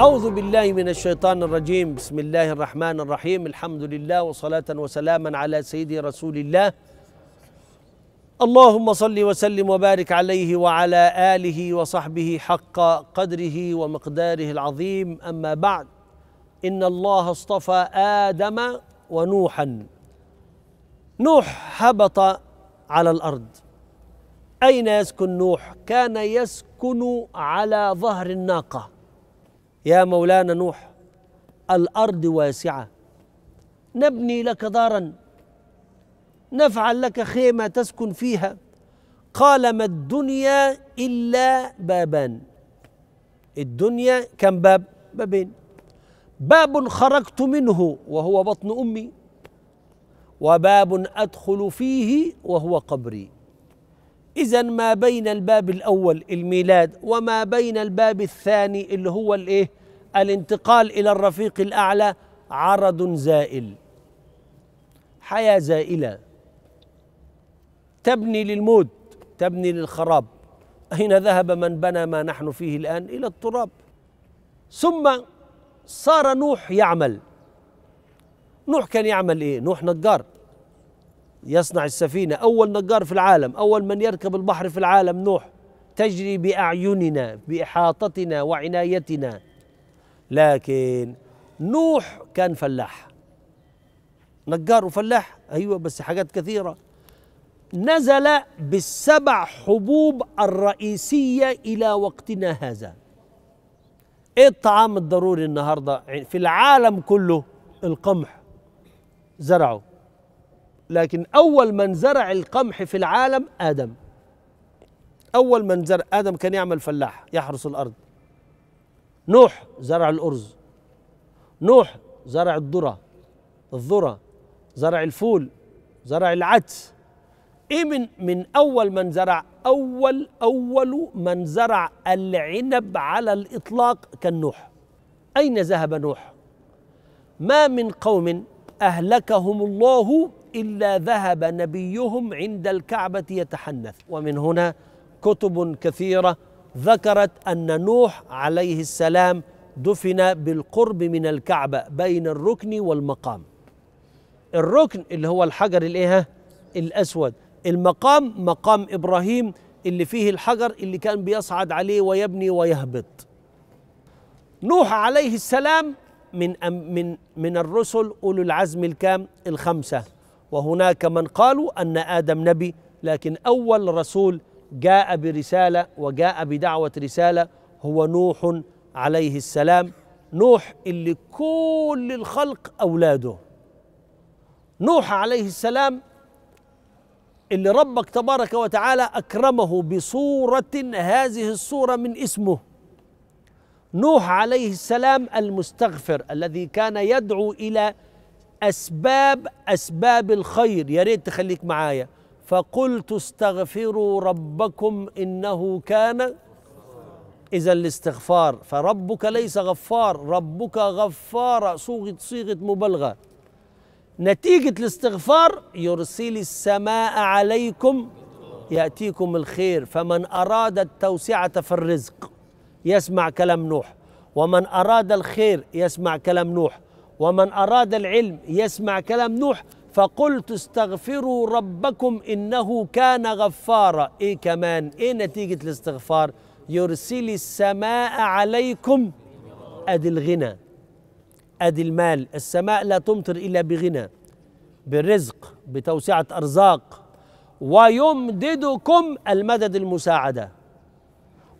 أعوذ بالله من الشيطان الرجيم بسم الله الرحمن الرحيم الحمد لله وصلاة وسلاما على سيدي رسول الله اللهم صل وسلم وبارك عليه وعلى آله وصحبه حق قدره ومقداره العظيم أما بعد إن الله اصطفى آدم ونوحا نوح هبط على الأرض أين يسكن نوح؟ كان يسكن على ظهر الناقة يا مولانا نوح الارض واسعه نبني لك دارا نفعل لك خيمه تسكن فيها قال ما الدنيا الا بابان الدنيا كم باب بابين باب خرجت منه وهو بطن امي وباب ادخل فيه وهو قبري إذا ما بين الباب الأول الميلاد وما بين الباب الثاني اللي هو الإيه؟ الانتقال إلى الرفيق الأعلى عرض زائل حياة زائلة تبني للموت تبني للخراب أين ذهب من بنى ما نحن فيه الآن إلى التراب ثم صار نوح يعمل نوح كان يعمل إيه؟ نوح نجار يصنع السفينة أول نجار في العالم أول من يركب البحر في العالم نوح تجري بأعيننا بإحاطتنا وعنايتنا لكن نوح كان فلاح نجار وفلاح أيوة بس حاجات كثيرة نزل بالسبع حبوب الرئيسية إلى وقتنا هذا إيه الطعام الضروري النهاردة يعني في العالم كله القمح زرعه لكن أول من زرع القمح في العالم آدم أول من زرع آدم كان يعمل فلاح يحرس الأرض نوح زرع الأرز نوح زرع الذرة الذرة زرع الفول زرع العدس ايه من من اول من زرع اول اول من زرع العنب على الاطلاق كان نوح اين ذهب نوح ما من قوم اهلكهم الله إلا ذهب نبيهم عند الكعبة يتحنث ومن هنا كتب كثيرة ذكرت أن نوح عليه السلام دفن بالقرب من الكعبة بين الركن والمقام الركن اللي هو الحجر الايه الاسود المقام مقام ابراهيم اللي فيه الحجر اللي كان بيصعد عليه ويبني ويهبط نوح عليه السلام من من من الرسل اولو العزم الكام الخمسه وهناك من قالوا أن آدم نبي لكن أول رسول جاء برسالة وجاء بدعوة رسالة هو نوح عليه السلام نوح اللي كل الخلق أولاده نوح عليه السلام اللي ربك تبارك وتعالى أكرمه بصورة هذه الصورة من اسمه نوح عليه السلام المستغفر الذي كان يدعو إلى أسباب أسباب الخير يا ريت تخليك معايا فقلت استغفروا ربكم إنه كان إذا الاستغفار فربك ليس غفار ربك غفار صيغة صيغة مبالغة نتيجة الاستغفار يرسل السماء عليكم يأتيكم الخير فمن أراد التوسعة في الرزق يسمع كلام نوح ومن أراد الخير يسمع كلام نوح ومن أراد العلم يسمع كلام نوح فقلت استغفروا ربكم إنه كان غفارا إيه كمان إيه نتيجة الاستغفار يرسل السماء عليكم أدي الغنى أدي المال السماء لا تمطر إلا بغنى بالرزق بتوسعة أرزاق ويمددكم المدد المساعدة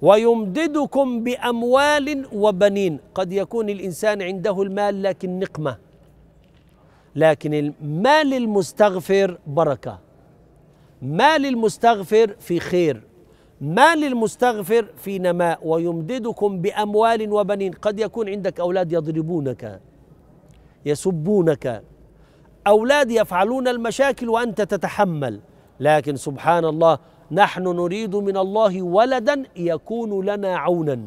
ويمددكم باموال وبنين قد يكون الانسان عنده المال لكن نقمه لكن المال المستغفر بركه مال المستغفر في خير مال المستغفر في نماء ويمددكم باموال وبنين قد يكون عندك اولاد يضربونك يسبونك اولاد يفعلون المشاكل وانت تتحمل لكن سبحان الله نحن نريد من الله ولدا يكون لنا عونا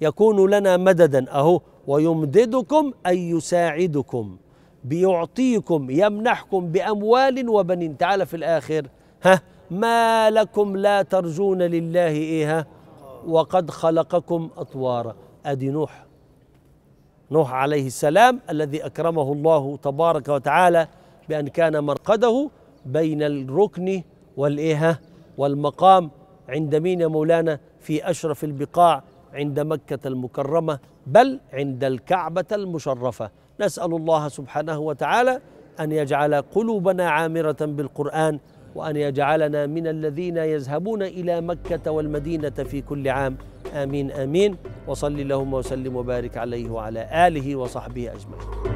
يكون لنا مددا اهو ويمددكم اي يساعدكم بيعطيكم يمنحكم باموال وبنين تعالى في الاخر ها ما لكم لا ترجون لله ايها وقد خلقكم اطوارا ادي نوح نوح عليه السلام الذي اكرمه الله تبارك وتعالى بان كان مرقده بين الركن والإيه والمقام عند مين يا مولانا في أشرف البقاع عند مكة المكرمة بل عند الكعبة المشرفة نسأل الله سبحانه وتعالى أن يجعل قلوبنا عامرة بالقرآن وأن يجعلنا من الذين يذهبون إلى مكة والمدينة في كل عام آمين آمين وصلي اللهم وسلم وبارك عليه وعلى آله وصحبه أجمعين